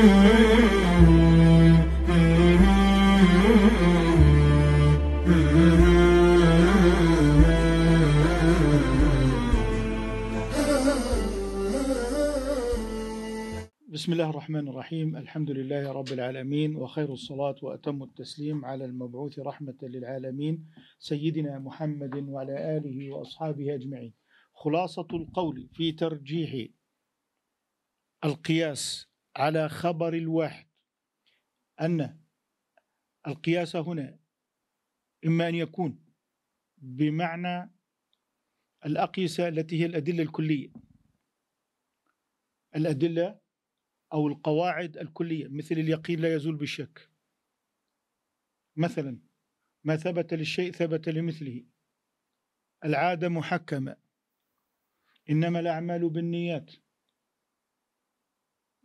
بسم الله الرحمن الرحيم الحمد لله رب العالمين وخير الصلاة وأتم التسليم على المبعوث رحمة للعالمين سيدنا محمد وعلى آله وأصحابه أجمعين خلاصة القول في ترجيح القياس على خبر الواحد أن القياس هنا إما أن يكون بمعنى الأقيسة التي هي الأدلة الكلية الأدلة أو القواعد الكلية مثل اليقين لا يزول بالشك مثلا ما ثبت للشيء ثبت لمثله العادة محكمة إنما الأعمال بالنيات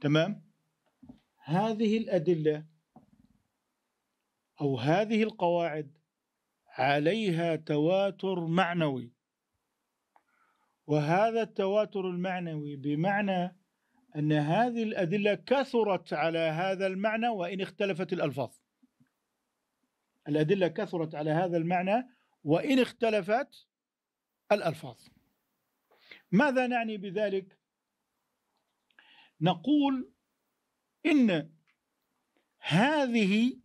تمام هذه الأدلة أو هذه القواعد عليها تواتر معنوي وهذا التواتر المعنوي بمعنى أن هذه الأدلة كثرت على هذا المعنى وإن اختلفت الألفاظ الأدلة كثرت على هذا المعنى وإن اختلفت الألفاظ ماذا نعني بذلك نقول ان هذه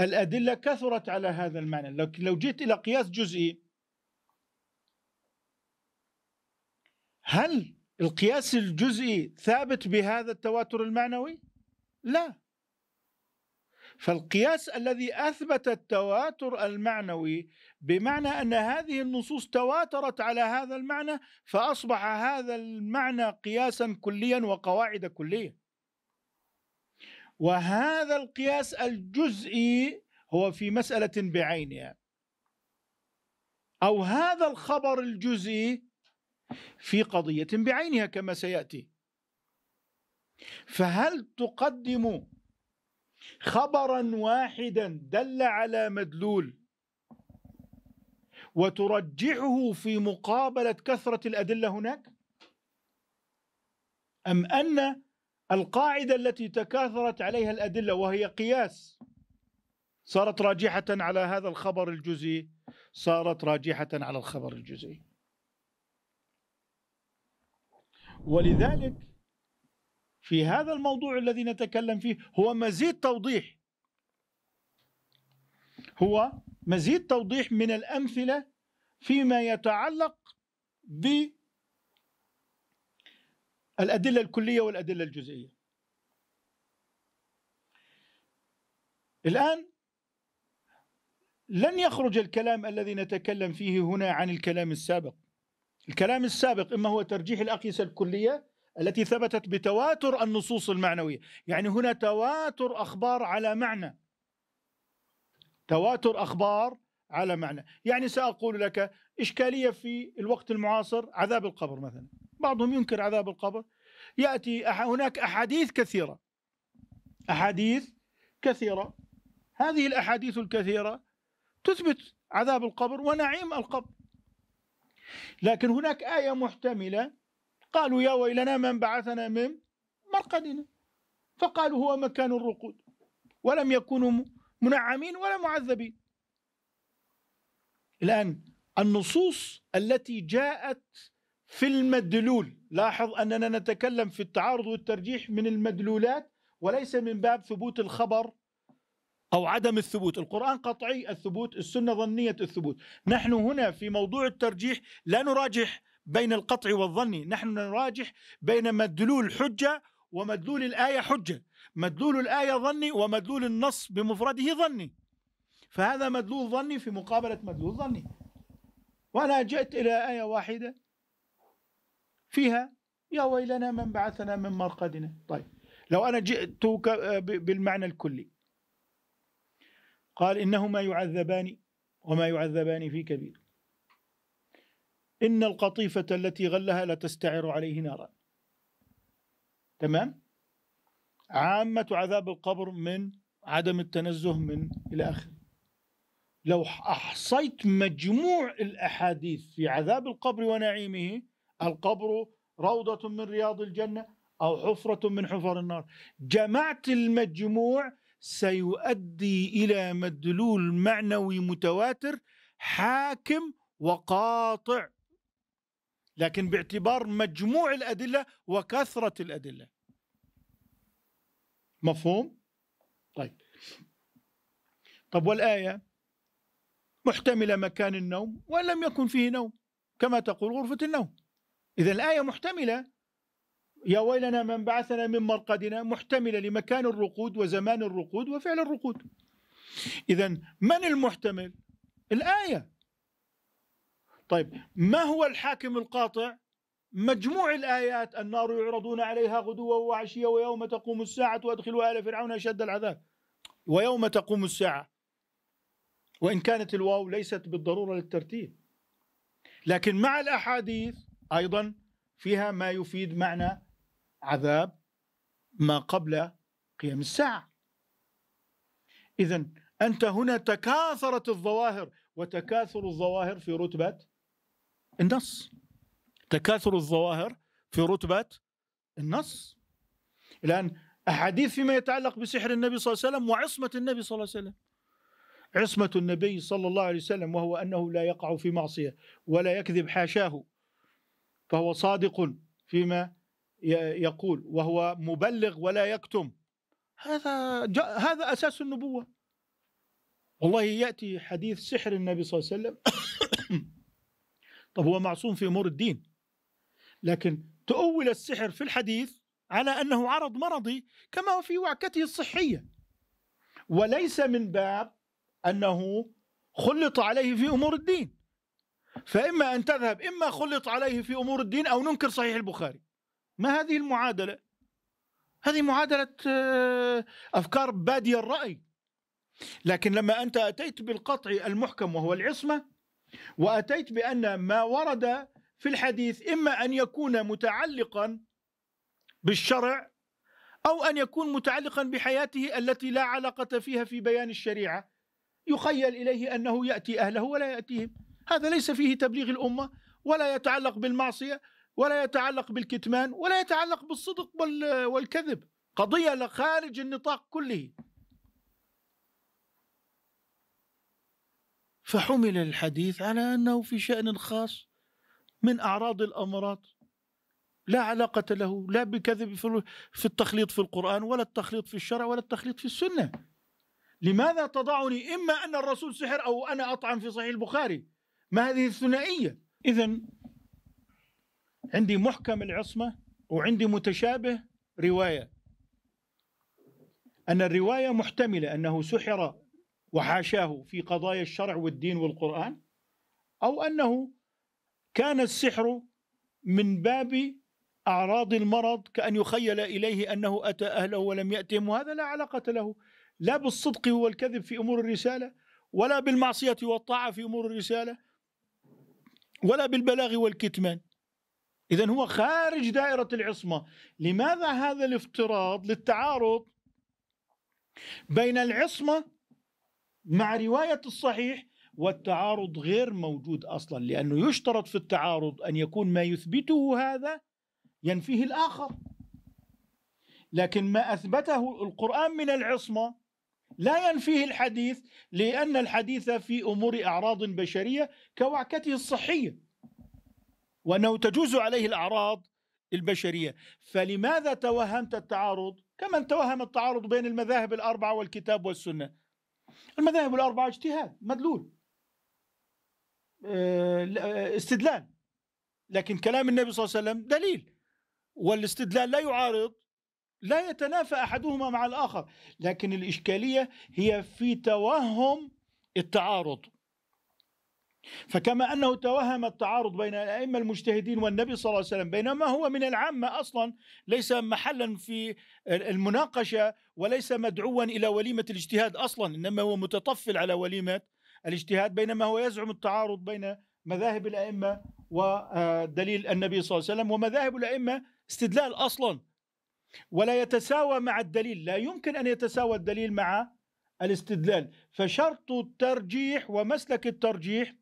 الادله كثرت على هذا المعنى لكن لو جئت الى قياس جزئي هل القياس الجزئي ثابت بهذا التواتر المعنوي لا فالقياس الذي اثبت التواتر المعنوي بمعنى ان هذه النصوص تواترت على هذا المعنى فاصبح هذا المعنى قياسا كليا وقواعد كليه. وهذا القياس الجزئي هو في مساله بعينها. او هذا الخبر الجزئي في قضيه بعينها كما سياتي. فهل تقدم خبرا واحدا دل على مدلول وترجحه في مقابله كثره الادله هناك ام ان القاعده التي تكاثرت عليها الادله وهي قياس صارت راجحه على هذا الخبر الجزئي صارت راجحه على الخبر الجزئي ولذلك في هذا الموضوع الذي نتكلم فيه هو مزيد توضيح هو مزيد توضيح من الأمثلة فيما يتعلق بالأدلة الكلية والأدلة الجزئية الآن لن يخرج الكلام الذي نتكلم فيه هنا عن الكلام السابق الكلام السابق إما هو ترجيح الأقيسة الكلية التي ثبتت بتواتر النصوص المعنويه، يعني هنا تواتر اخبار على معنى. تواتر اخبار على معنى، يعني ساقول لك اشكاليه في الوقت المعاصر عذاب القبر مثلا، بعضهم ينكر عذاب القبر، ياتي هناك احاديث كثيره. احاديث كثيره. هذه الاحاديث الكثيره تثبت عذاب القبر ونعيم القبر. لكن هناك آية محتملة قالوا يا ويلنا من بعثنا من مرقدنا فقالوا هو مكان الرقود ولم يكونوا منعمين ولا معذبين الآن النصوص التي جاءت في المدلول لاحظ أننا نتكلم في التعارض والترجيح من المدلولات وليس من باب ثبوت الخبر أو عدم الثبوت القرآن قطعي الثبوت السنة ظنية الثبوت نحن هنا في موضوع الترجيح لا نراجح بين القطع والظن نحن نراجح بين مدلول حجة ومدلول الآية حجة مدلول الآية ظني ومدلول النص بمفرده ظني فهذا مدلول ظني في مقابلة مدلول ظني وأنا جئت إلى آية واحدة فيها يا ويلنا من بعثنا من مرقدنا طيب لو أنا جئتك آه، بالمعنى الكلي قال إنهما يعذبان وما يعذبان في كبير إن القطيفة التي غلها لا تستعر عليه نارا تمام عامة عذاب القبر من عدم التنزه من إلى آخره لو أحصيت مجموع الأحاديث في عذاب القبر ونعيمه القبر روضة من رياض الجنة أو حفرة من حفر النار جمعت المجموع سيؤدي إلى مدلول معنوي متواتر حاكم وقاطع لكن باعتبار مجموع الأدلة وكثرة الأدلة مفهوم؟ طيب طب والآية محتملة مكان النوم وإن لم يكن فيه نوم كما تقول غرفة النوم إذا الآية محتملة يا ويلنا من بعثنا من مرقدنا محتملة لمكان الرقود وزمان الرقود وفعل الرقود إذا من المحتمل؟ الآية طيب ما هو الحاكم القاطع مجموع الآيات النار يعرضون عليها غدوا وعشيا ويوم تقوم الساعة وأدخلوا آل فرعون أشد العذاب ويوم تقوم الساعة وإن كانت الواو ليست بالضرورة للترتيب لكن مع الأحاديث أيضا فيها ما يفيد معنى عذاب ما قبل قيام الساعة إذا أنت هنا تكاثرت الظواهر وتكاثر الظواهر في رتبة النص تكاثر الظواهر في رتبة النص الآن أحاديث فيما يتعلق بسحر النبي صلى الله عليه وسلم وعصمة النبي صلى الله عليه وسلم عصمة النبي صلى الله عليه وسلم وهو أنه لا يقع في معصية ولا يكذب حاشاه فهو صادق فيما يقول وهو مبلغ ولا يكتم هذا هذا أساس النبوة والله يأتي حديث سحر النبي صلى الله عليه وسلم طب هو معصوم في امور الدين لكن تؤول السحر في الحديث على انه عرض مرضي كما هو في وعكته الصحيه وليس من باب انه خلط عليه في امور الدين فاما ان تذهب اما خلط عليه في امور الدين او ننكر صحيح البخاري ما هذه المعادله هذه معادله آه، افكار باديه الراي لكن لما انت اتيت بالقطع المحكم وهو العصمه واتيت بان ما ورد في الحديث اما ان يكون متعلقا بالشرع او ان يكون متعلقا بحياته التي لا علاقه فيها في بيان الشريعه يخيل اليه انه ياتي اهله ولا ياتيهم هذا ليس فيه تبليغ الامه ولا يتعلق بالمعصيه ولا يتعلق بالكتمان ولا يتعلق بالصدق والكذب قضيه خارج النطاق كله فحمل الحديث على انه في شان خاص من اعراض الامراض لا علاقة له لا بكذب في التخليط في القرآن ولا التخليط في الشرع ولا التخليط في السنة لماذا تضعني إما أن الرسول سحر أو أنا أطعن في صحيح البخاري ما هذه الثنائية إذا عندي محكم العصمة وعندي متشابه رواية أن الرواية محتملة أنه سحر وحاشاه في قضايا الشرع والدين والقرآن أو أنه كان السحر من باب أعراض المرض كأن يخيل إليه أنه أتى أهله ولم يأتهم وهذا لا علاقة له لا بالصدق والكذب في أمور الرسالة ولا بالمعصية والطاعة في أمور الرسالة ولا بالبلاغ والكتمان إذا هو خارج دائرة العصمة لماذا هذا الافتراض للتعارض بين العصمة مع رواية الصحيح والتعارض غير موجود أصلا لأنه يشترط في التعارض أن يكون ما يثبته هذا ينفيه الآخر لكن ما أثبته القرآن من العصمة لا ينفيه الحديث لأن الحديث في أمور أعراض بشرية كوعكته الصحية وأنه تجوز عليه الأعراض البشرية فلماذا توهمت التعارض كمن توهم التعارض بين المذاهب الأربعة والكتاب والسنة المذاهب الأربعة اجتهاد مدلول آه، آه، استدلال لكن كلام النبي صلى الله عليه وسلم دليل والاستدلال لا يعارض لا يتنافى أحدهما مع الآخر لكن الإشكالية هي في توهم التعارض فكما أنه توهم التعارض بين الأئمة المجتهدين والنبي صلى الله عليه وسلم بينما هو من العامة أصلا ليس محلا في المناقشة وليس مدعوا إلى وليمة الاجتهاد أصلا إنما هو متطفل على وليمة الاجتهاد بينما هو يزعم التعارض بين مذاهب الأئمة ودليل النبي صلى الله عليه وسلم ومذاهب الأئمة استدلال أصلا ولا يتساوى مع الدليل لا يمكن أن يتساوى الدليل مع الاستدلال فشرط الترجيح ومسلك الترجيح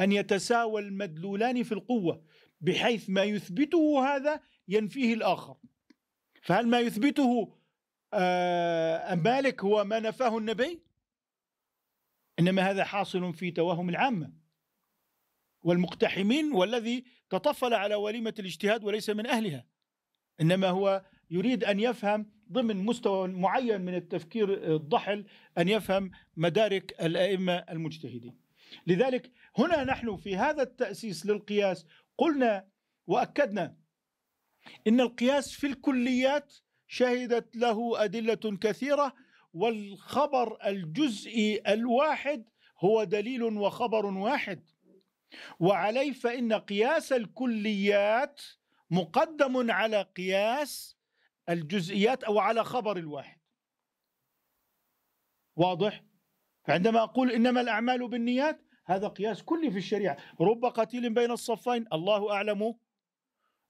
أن يتساوى المدلولان في القوة بحيث ما يثبته هذا ينفيه الآخر فهل ما يثبته آه، مالك هو ما نفاه النبي إنما هذا حاصل في توهم العامة والمقتحمين والذي تطفل على وليمة الاجتهاد وليس من أهلها إنما هو يريد أن يفهم ضمن مستوى معين من التفكير الضحل أن يفهم مدارك الأئمة المجتهدين لذلك هنا نحن في هذا التأسيس للقياس قلنا وأكدنا إن القياس في الكليات شهدت له أدلة كثيرة والخبر الجزئي الواحد هو دليل وخبر واحد وعليه فإن قياس الكليات مقدم على قياس الجزئيات أو على خبر الواحد واضح؟ فعندما أقول إنما الأعمال بالنيات هذا قياس كلي في الشريعة رب قتيل بين الصفين الله أعلم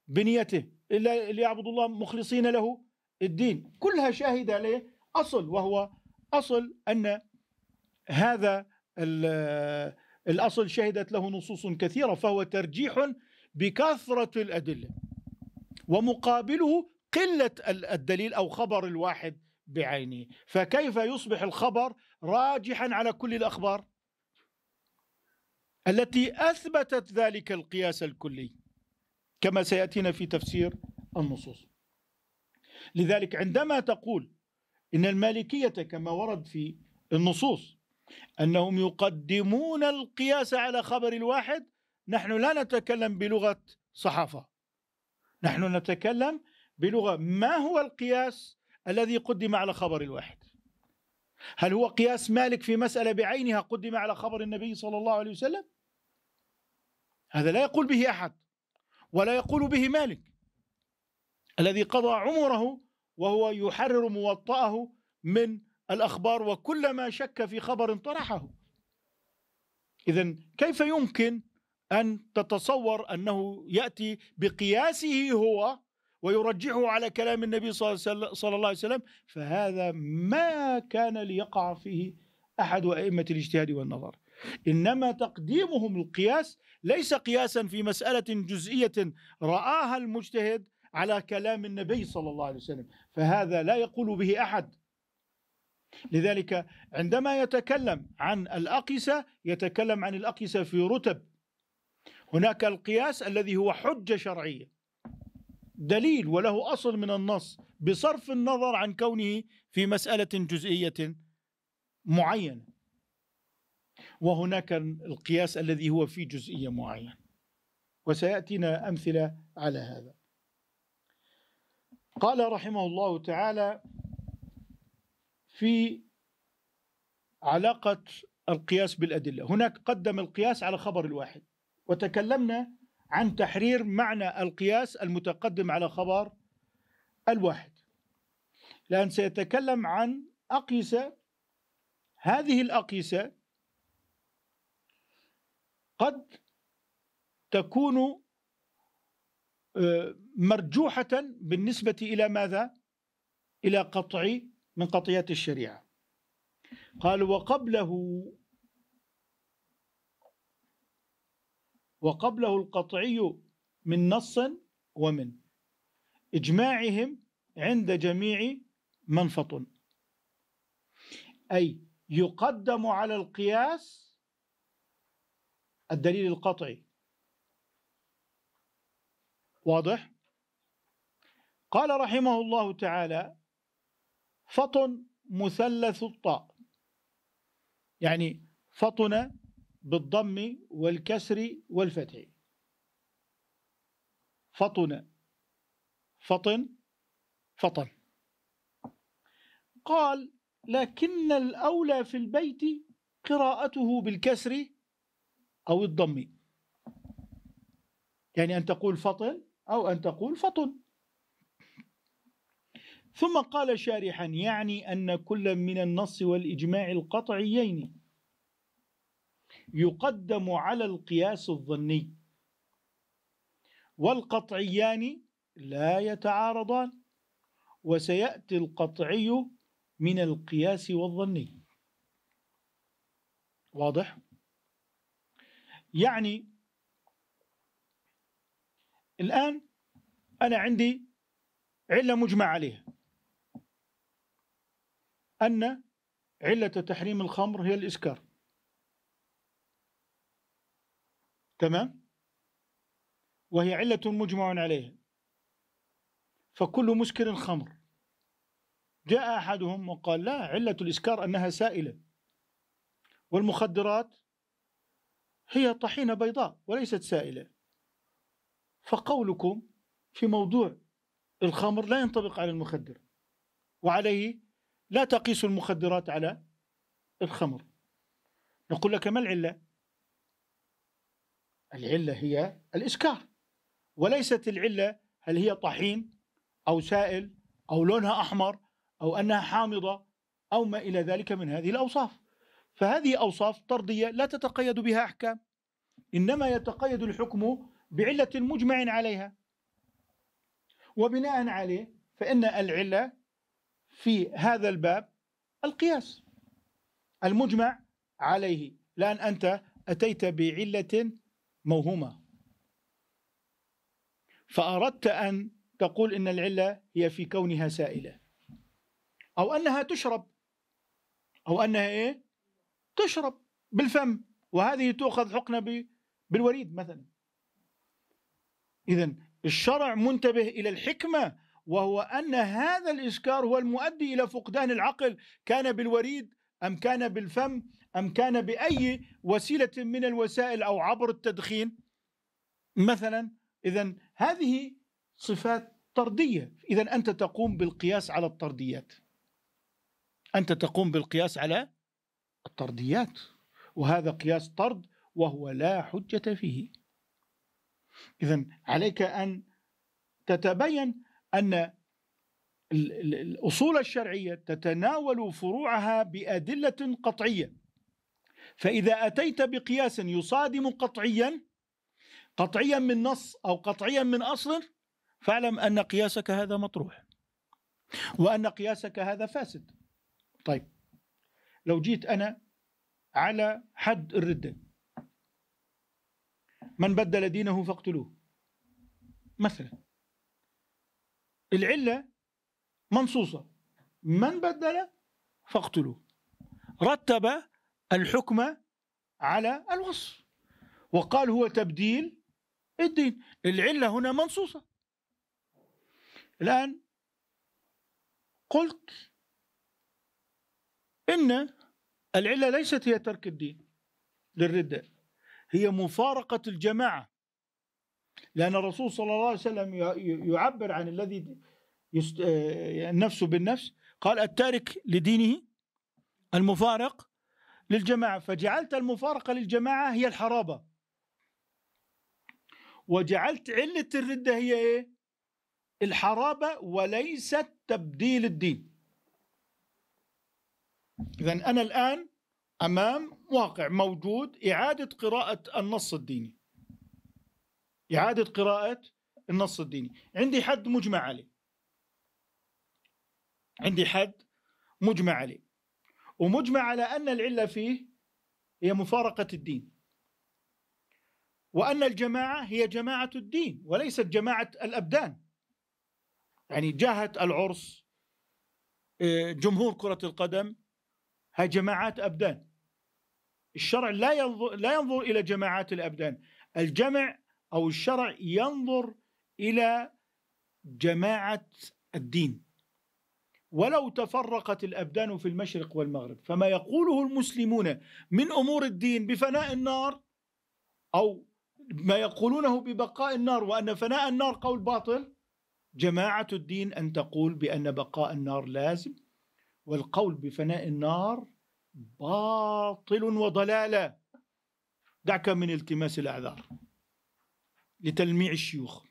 بنيته إلا ليعبدوا الله مخلصين له الدين كلها شاهدة عليه أصل وهو أصل أن هذا الأصل شهدت له نصوص كثيرة فهو ترجيح بكثرة الأدلة ومقابله قلة الدليل أو خبر الواحد بعينه فكيف يصبح الخبر راجحا على كل الأخبار التي أثبتت ذلك القياس الكلي كما سيأتينا في تفسير النصوص لذلك عندما تقول إن المالكية كما ورد في النصوص أنهم يقدمون القياس على خبر الواحد نحن لا نتكلم بلغة صحافة نحن نتكلم بلغة ما هو القياس الذي قدم على خبر الواحد هل هو قياس مالك في مسألة بعينها قدم على خبر النبي صلى الله عليه وسلم هذا لا يقول به أحد ولا يقول به مالك الذي قضى عمره وهو يحرر موطأه من الأخبار وكلما شك في خبر طرحه إذا كيف يمكن أن تتصور أنه يأتي بقياسه هو ويرجحه على كلام النبي صلى الله عليه وسلم فهذا ما كان ليقع فيه أحد أئمة الاجتهاد والنظر إنما تقديمهم القياس ليس قياسا في مسألة جزئية رآها المجتهد على كلام النبي صلى الله عليه وسلم فهذا لا يقول به أحد لذلك عندما يتكلم عن الأقسة يتكلم عن الأقسة في رتب هناك القياس الذي هو حجة شرعية دليل وله اصل من النص بصرف النظر عن كونه في مساله جزئيه معينه وهناك القياس الذي هو في جزئيه معينه وسياتينا امثله على هذا قال رحمه الله تعالى في علاقه القياس بالادله هناك قدم القياس على خبر الواحد وتكلمنا عن تحرير معنى القياس المتقدم على خبر الواحد لأن سيتكلم عن أقيسة هذه الأقيسة قد تكون آه، مرجوحة بالنسبة إلى ماذا؟ إلى قطع من قطيات الشريعة قال وقبله وقبله القطعي من نص ومن إجماعهم عند جميع من فطن أي يقدم على القياس الدليل القطعي واضح؟ قال رحمه الله تعالى فطن مثلث الطاء يعني فطن بالضم والكسر والفتح فطن فطن فطن قال لكن الأولى في البيت قراءته بالكسر أو الضم يعني أن تقول فطن أو أن تقول فطن ثم قال شارحا يعني أن كل من النص والإجماع القطعيين يقدم على القياس الظني والقطعيان لا يتعارضان وسيأتي القطعي من القياس والظني واضح؟ يعني الآن أنا عندي علة مجمع عليها أن علة تحريم الخمر هي الإسكار تمام وهي علة مجمع عليها فكل مسكر خمر جاء أحدهم وقال لا علة الإسكار أنها سائلة والمخدرات هي طحينة بيضاء وليست سائلة فقولكم في موضوع الخمر لا ينطبق على المخدر وعليه لا تقيس المخدرات على الخمر نقول لك ما العلة العلة هي الإسكار وليست العلة هل هي طحين أو سائل أو لونها أحمر أو أنها حامضة أو ما إلى ذلك من هذه الأوصاف فهذه أوصاف طردية لا تتقيد بها أحكام إنما يتقيد الحكم بعلة مجمع عليها وبناء عليه فإن العلة في هذا الباب القياس المجمع عليه لأن أنت أتيت بعلة موهومة فأردت أن تقول إن العلة هي في كونها سائلة أو أنها تشرب أو أنها إيه تشرب بالفم وهذه تؤخذ حقنة بالوريد مثلا إذا الشرع منتبه إلى الحكمة وهو أن هذا الإسكار هو المؤدي إلى فقدان العقل كان بالوريد أم كان بالفم أم كان بأي وسيلة من الوسائل أو عبر التدخين مثلا إذا هذه صفات طردية إذا أنت تقوم بالقياس على الطرديات أنت تقوم بالقياس على الطرديات وهذا قياس طرد وهو لا حجة فيه إذا عليك أن تتبين أن الأصول الشرعية تتناول فروعها بأدلة قطعية فإذا أتيت بقياس يصادم قطعيا قطعيا من نص أو قطعيا من أصل فاعلم أن قياسك هذا مطروح وأن قياسك هذا فاسد طيب لو جيت أنا على حد الردة من بدل دينه فاقتلوه مثلا العلة منصوصة من بدل فاقتلوه رتب الحكم على الوصف وقال هو تبديل الدين العلة هنا منصوصة الآن قلت إن العلة ليست هي ترك الدين للردة هي مفارقة الجماعة لأن الرسول صلى الله عليه وسلم يعبر عن الذي يست... بالنفس قال التارك لدينه المفارق للجماعة فجعلت المفارقة للجماعة هي الحرابة وجعلت علة الردة هي إيه؟ الحرابة وليست تبديل الدين إذا أنا الآن أمام واقع موجود إعادة قراءة النص الديني إعادة قراءة النص الديني عندي حد مجمع عليه عندي حد مجمع عليه ومجمع على أن العلة فيه هي مفارقة الدين وأن الجماعة هي جماعة الدين وليست جماعة الأبدان يعني جهه العرس آه، جمهور كرة القدم هي جماعات أبدان الشرع لا ينظر, لا ينظر إلى جماعات الأبدان الجمع أو الشرع ينظر إلى جماعة الدين ولو تفرقت الابدان في المشرق والمغرب فما يقوله المسلمون من امور الدين بفناء النار او ما يقولونه ببقاء النار وان فناء النار قول باطل جماعه الدين ان تقول بان بقاء النار لازم والقول بفناء النار باطل وضلاله دعك من التماس الاعذار لتلميع الشيوخ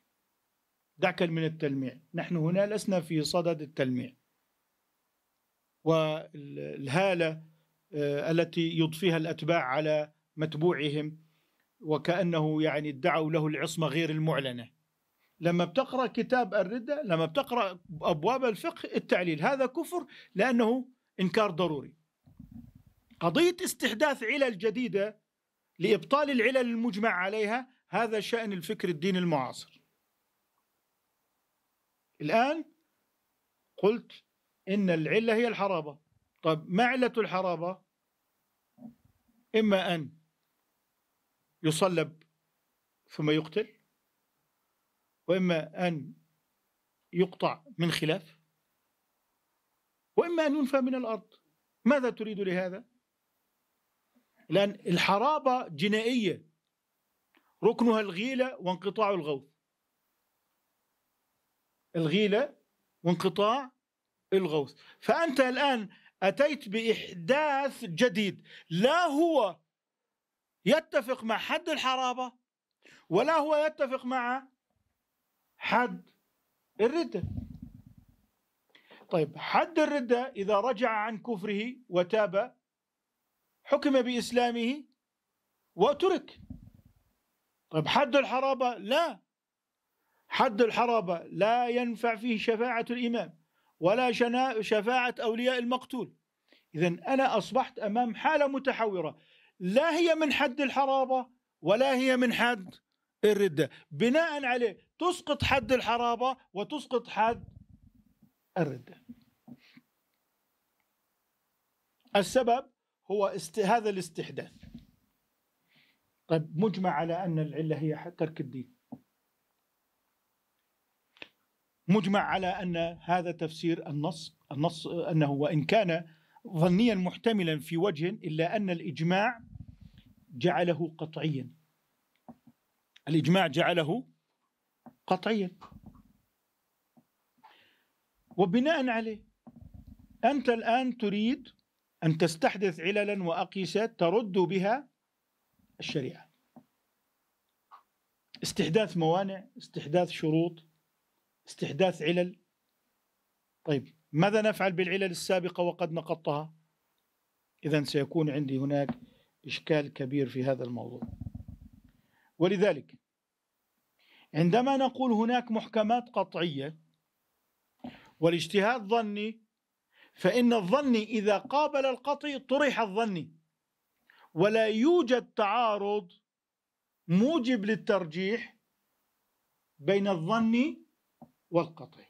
دعك من التلميع نحن هنا لسنا في صدد التلميع والهالة آه، التي يضفيها الأتباع على متبوعهم وكأنه يعني ادعوا له العصمة غير المعلنة لما بتقرأ كتاب الردة لما بتقرأ أبواب الفقه التعليل هذا كفر لأنه إنكار ضروري قضية استحداث علل جديدة لإبطال العلل المجمع عليها هذا شأن الفكر الديني المعاصر الآن قلت إن العلة هي الحرابة طب ما علة الحرابة إما أن يصلب ثم يقتل وإما أن يقطع من خلاف وإما أن ينفى من الأرض ماذا تريد لهذا؟ لأن الحرابة جنائية ركنها الغيلة وانقطاع الغوث الغيلة وانقطاع الغوث فأنت الآن أتيت بإحداث جديد لا هو يتفق مع حد الحرابة ولا هو يتفق مع حد الردة طيب حد الردة إذا رجع عن كفره وتاب حكم بإسلامه وترك طيب حد الحرابة لا حد الحرابة لا ينفع فيه شفاعة الإمام ولا شفاعة أولياء المقتول إذا أنا أصبحت أمام حالة متحورة لا هي من حد الحرابة ولا هي من حد الردة بناء عليه تسقط حد الحرابة وتسقط حد الردة السبب هو است... هذا الاستحداث طيب مجمع على أن العلة هي ترك الدين مجمع على ان هذا تفسير النص النص انه وان كان ظنيا محتملا في وجه الا ان الاجماع جعله قطعيا الاجماع جعله قطعيا وبناء عليه انت الان تريد ان تستحدث عللا واقيسه ترد بها الشريعه استحداث موانع استحداث شروط استحداث علل طيب ماذا نفعل بالعلل السابقة وقد نقضتها إذا سيكون عندي هناك إشكال كبير في هذا الموضوع ولذلك عندما نقول هناك محكمات قطعية والاجتهاد ظني فإن الظني إذا قابل القطعي طرح الظني ولا يوجد تعارض موجب للترجيح بين الظني والقطع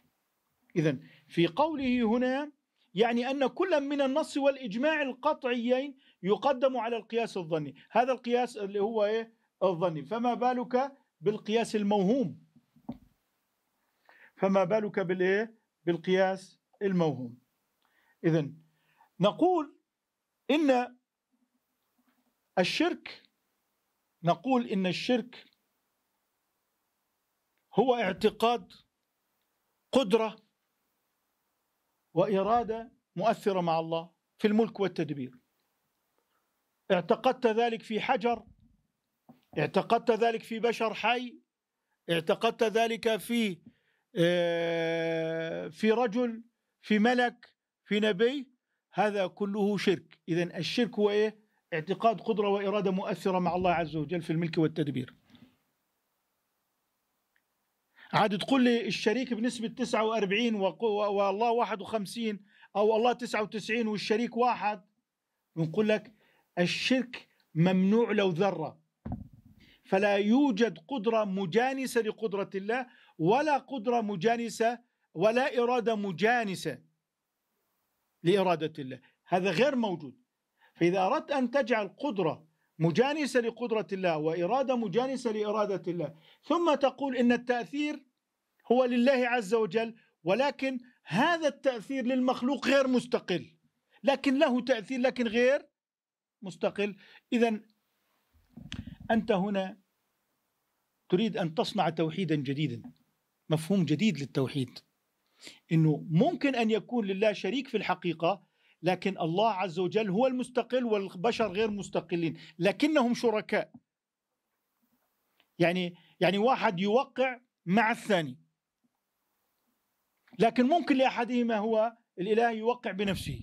إذا في قوله هنا يعني أن كل من النص والإجماع القطعيين يقدم على القياس الظني هذا القياس اللي هو إيه الظني فما بالك بالقياس الموهوم فما بالك بالإيه بالقياس الموهوم إذا نقول إن الشرك نقول إن الشرك هو اعتقاد قدرة وإرادة مؤثرة مع الله في الملك والتدبير اعتقدت ذلك في حجر اعتقدت ذلك في بشر حي اعتقدت ذلك في آه، في رجل في ملك في نبي هذا كله شرك إذا الشرك هو إيه؟ اعتقاد قدرة وإرادة مؤثرة مع الله عز وجل في الملك والتدبير عاد تقول لي الشريك بنسبه 49 والله 51 او الله 99 والشريك واحد بنقول لك الشرك ممنوع لو ذره فلا يوجد قدره مجانسه لقدره الله ولا قدره مجانسه ولا اراده مجانسه لاراده الله هذا غير موجود فاذا اردت ان تجعل قدره مجانسه لقدره الله واراده مجانسه لاراده الله ثم تقول ان التاثير هو لله عز وجل ولكن هذا التأثير للمخلوق غير مستقل لكن له تأثير لكن غير مستقل إذا أنت هنا تريد أن تصنع توحيدا جديدا مفهوم جديد للتوحيد أنه ممكن أن يكون لله شريك في الحقيقة لكن الله عز وجل هو المستقل والبشر غير مستقلين لكنهم شركاء يعني يعني واحد يوقع مع الثاني لكن ممكن لأحدهما هو الإله يوقع بنفسه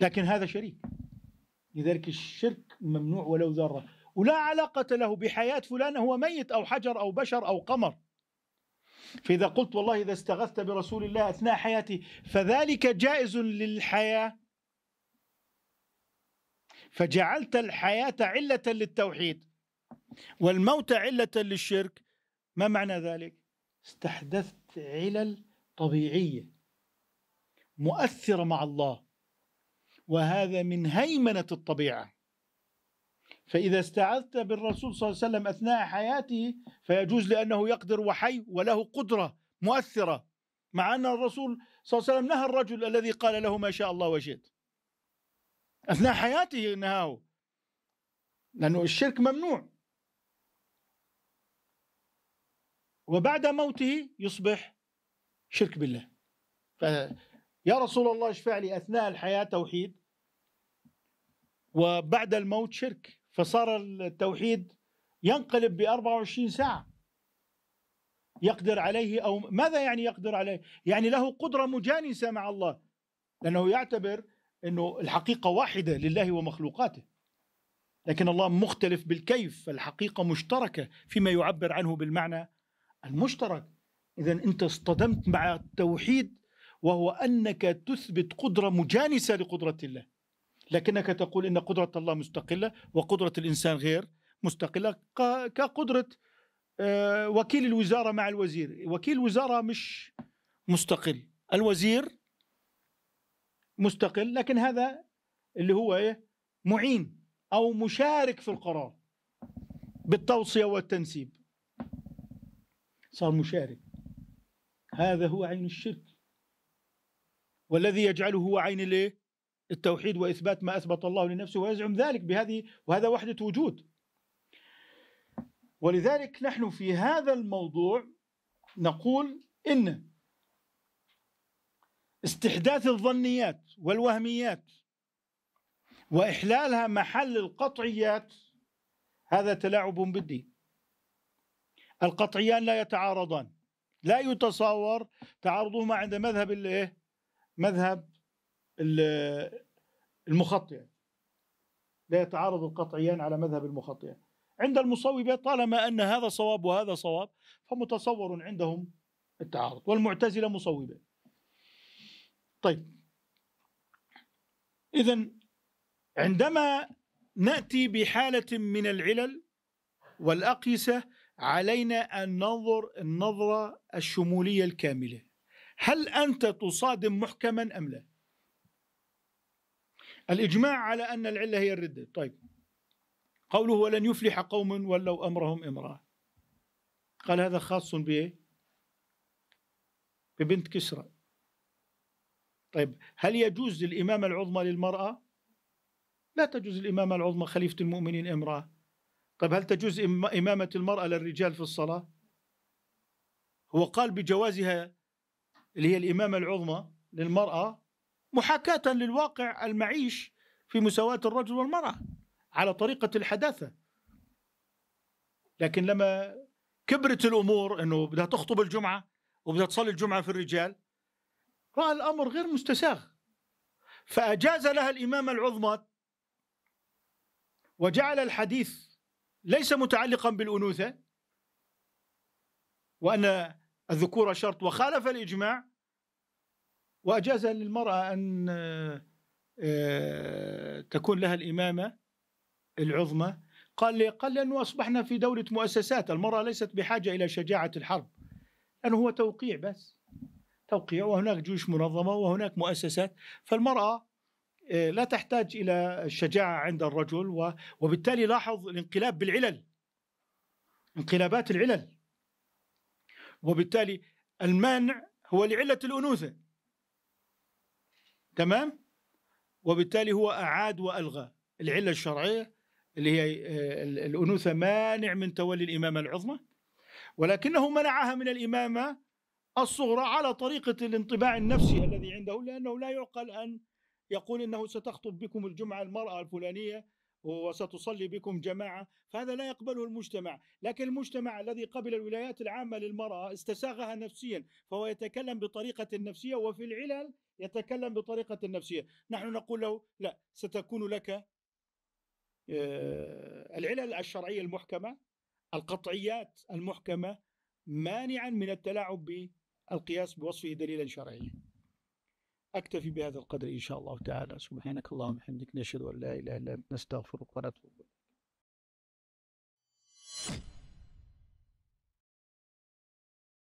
لكن هذا شريك لذلك الشرك ممنوع ولو ذرة ولا علاقة له بحياة فلان هو ميت أو حجر أو بشر أو قمر فإذا قلت والله إذا استغثت برسول الله أثناء حياته فذلك جائز للحياة فجعلت الحياة علة للتوحيد والموت علة للشرك ما معنى ذلك؟ استحدثت علل طبيعية مؤثرة مع الله وهذا من هيمنة الطبيعة فإذا استعذت بالرسول صلى الله عليه وسلم أثناء حياته فيجوز لأنه يقدر وحي وله قدرة مؤثرة مع أن الرسول صلى الله عليه وسلم نهى الرجل الذي قال له ما شاء الله وشئت أثناء حياته نهاه لأنه الشرك ممنوع وبعد موته يصبح شرك بالله يا رسول الله اشفع لي اثناء الحياه توحيد وبعد الموت شرك فصار التوحيد ينقلب ب 24 ساعه يقدر عليه او ماذا يعني يقدر عليه؟ يعني له قدره مجانسه مع الله لانه يعتبر انه الحقيقه واحده لله ومخلوقاته لكن الله مختلف بالكيف الحقيقه مشتركه فيما يعبر عنه بالمعنى المشترك إذا أنت اصطدمت مع التوحيد وهو أنك تثبت قدرة مجانسة لقدرة الله لكنك تقول إن قدرة الله مستقلة وقدرة الإنسان غير مستقلة كقدرة آه، وكيل الوزارة مع الوزير وكيل الوزارة مش مستقل الوزير مستقل لكن هذا اللي هو إيه معين أو مشارك في القرار بالتوصية والتنسيب صار مشارك هذا هو عين الشرك والذي يجعله هو عين الايه؟ التوحيد واثبات ما اثبت الله لنفسه ويزعم ذلك بهذه وهذا وحده وجود ولذلك نحن في هذا الموضوع نقول ان استحداث الظنيات والوهميات واحلالها محل القطعيات هذا تلاعب بالدين القطعيان لا يتعارضان لا يتصور تعارضهما عند مذهب الايه مذهب المخطئه لا يتعارض القطعيان على مذهب المخطئه عند المصوبه طالما ان هذا صواب وهذا صواب فمتصور عندهم التعارض والمعتزله مصوبه طيب اذا عندما ناتي بحاله من العلل والاقيسه علينا أن ننظر النظرة الشمولية الكاملة هل أنت تصادم محكما أم لا الإجماع على أن العلة هي الردة طيب قوله ولن يفلح قوم ولوا أمرهم امرأة قال هذا خاص بإيه ببنت كسرى طيب هل يجوز الإمامة العظمى للمرأة لا تجوز الإمامة العظمى خليفة المؤمنين امرأة طيب هل تجوز إمامة المرأة للرجال في الصلاة هو قال بجوازها اللي هي الإمامة العظمى للمرأة محاكاة للواقع المعيش في مساواة الرجل والمرأة على طريقة الحداثة لكن لما كبرت الأمور أنه بدها تخطب الجمعة وبدها تصلي الجمعة في الرجال رأى الأمر غير مستساغ فأجاز لها الإمامة العظمى وجعل الحديث ليس متعلقا بالأنوثة وأن الذكور شرط وخالف الإجماع وأجاز للمرأة أن آه، تكون لها الإمامة العظمى قال لي قال لأنه أصبحنا في دولة مؤسسات المرأة ليست بحاجة إلى شجاعة الحرب لأنه هو توقيع بس توقيع وهناك جيوش منظمة وهناك مؤسسات فالمرأة آه، لا تحتاج الى الشجاعه عند الرجل وبالتالي لاحظ الانقلاب بالعلل انقلابات العلل وبالتالي المانع هو لعله الانوثه تمام وبالتالي هو اعاد والغى العله الشرعيه اللي هي آه، الانوثه مانع من تولي الامامه العظمى ولكنه منعها من الامامه الصغرى على طريقه الانطباع النفسي الذي عنده لانه لا يعقل ان يقول انه ستخطب بكم الجمعه المراه الفلانيه وستصلي بكم جماعه، فهذا لا يقبله المجتمع، لكن المجتمع الذي قبل الولايات العامه للمراه استساغها نفسيا، فهو يتكلم بطريقه نفسيه وفي العلل يتكلم بطريقه نفسيه، نحن نقول له لا ستكون لك آه، العلل الشرعيه المحكمه القطعيات المحكمه مانعا من التلاعب بالقياس بوصفه دليلا شرعيا. أكتفي بهذا القدر إن شاء الله تعالى سبحانك اللهم وبحمدك نشهد أن لا إله إلا أنت نستغفرك ونتوب